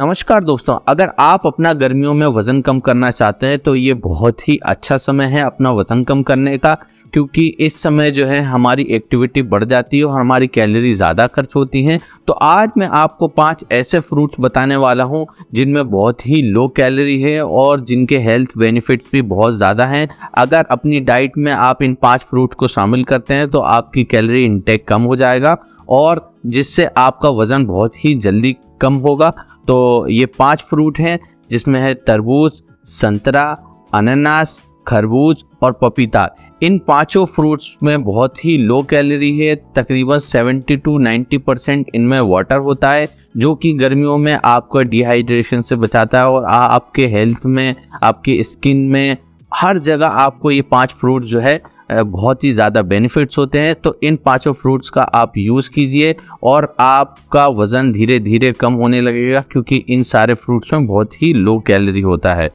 नमस्कार दोस्तों अगर आप अपना गर्मियों में वज़न कम करना चाहते हैं तो ये बहुत ही अच्छा समय है अपना वज़न कम करने का क्योंकि इस समय जो है हमारी एक्टिविटी बढ़ जाती है और हमारी कैलोरी ज़्यादा खर्च होती हैं तो आज मैं आपको पांच ऐसे फ्रूट्स बताने वाला हूं जिनमें बहुत ही लो कैलोरी है और जिनके हेल्थ बेनिफिट्स भी बहुत ज़्यादा हैं अगर अपनी डाइट में आप इन पांच फ्रूट्स को शामिल करते हैं तो आपकी कैलोरी इंटेक कम हो जाएगा और जिससे आपका वज़न बहुत ही जल्दी कम होगा तो ये पांच फ्रूट हैं जिसमें है तरबूज संतरा अनानास खरबूज और पपीता इन पांचों फ्रूट्स में बहुत ही लो कैलोरी है तकरीबन 70 टू 90 परसेंट इनमें वाटर होता है जो कि गर्मियों में आपको डिहाइड्रेशन से बचाता है और आपके हेल्थ में आपकी स्किन में हर जगह आपको ये पांच फ्रूट जो है बहुत ही ज़्यादा बेनिफिट्स होते हैं तो इन पांचों फ्रूट्स का आप यूज़ कीजिए और आपका वज़न धीरे धीरे कम होने लगेगा क्योंकि इन सारे फ्रूट्स में बहुत ही लो कैलोरी होता है